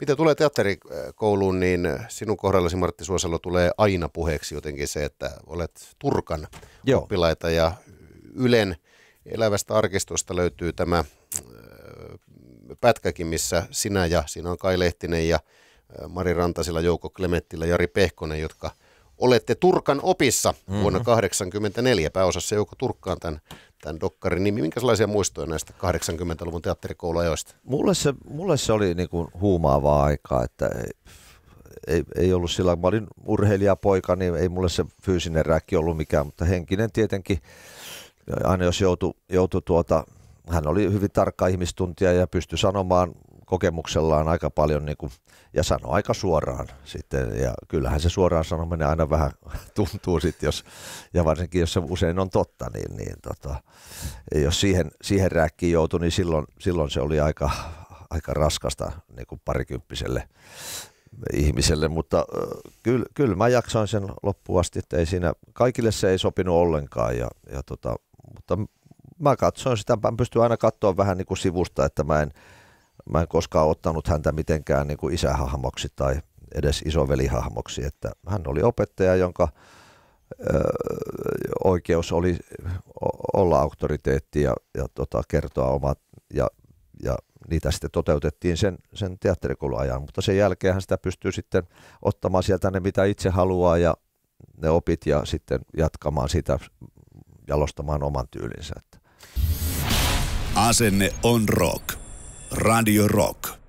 Mitä tulee teatterikouluun, niin sinun kohdallasi Martti Suosalo tulee aina puheeksi jotenkin se, että olet Turkan Joo. oppilaita ja Ylen elävästä arkistosta löytyy tämä äh, pätkäkin, missä sinä ja siinä on Kai Lehtinen ja äh, Mari Rantasilla, Jouko Klemettillä, Jari Pehkonen, jotka olette Turkan opissa mm-hmm. vuonna 1984. Pääosassa Jouko Turkkaan tämän tämän dokkarin nimi. Minkälaisia muistoja näistä 80-luvun teatterikouluajoista? Mulle se, mulle se oli niin kuin huumaavaa aikaa, että ei, ei, ei ollut sillä, mä olin urheilijapoika, niin ei mulle se fyysinen räkki ollut mikään, mutta henkinen tietenkin, aina jos joutui joutu tuota, hän oli hyvin tarkka ihmistuntija ja pystyi sanomaan kokemuksellaan aika paljon niin kuin, ja sanoo aika suoraan sitten. Ja kyllähän se suoraan sanominen aina vähän tuntuu sitten, jos, ja varsinkin jos se usein on totta, niin, niin tota, jos siihen, siihen rääkkiin joutui, niin silloin, silloin se oli aika, aika raskasta niin kuin parikymppiselle ihmiselle, mutta kyllä, kyllä mä jaksoin sen loppuun asti, että ei siinä, kaikille se ei sopinut ollenkaan, ja, ja tota, mutta mä katsoin sitä, mä pystyn aina katsoa vähän niin kuin sivusta, että mä en, mä en koskaan ottanut häntä mitenkään niin kuin isähahmoksi tai edes isovelihahmoksi, että hän oli opettaja, jonka ö, oikeus oli olla auktoriteetti ja, ja tota, kertoa omat ja, ja niitä sitten toteutettiin sen, sen ajan, mutta sen jälkeen hän sitä pystyy sitten ottamaan sieltä ne mitä itse haluaa ja ne opit ja sitten jatkamaan sitä jalostamaan oman tyylinsä. Asenne on rock. Radio Rock.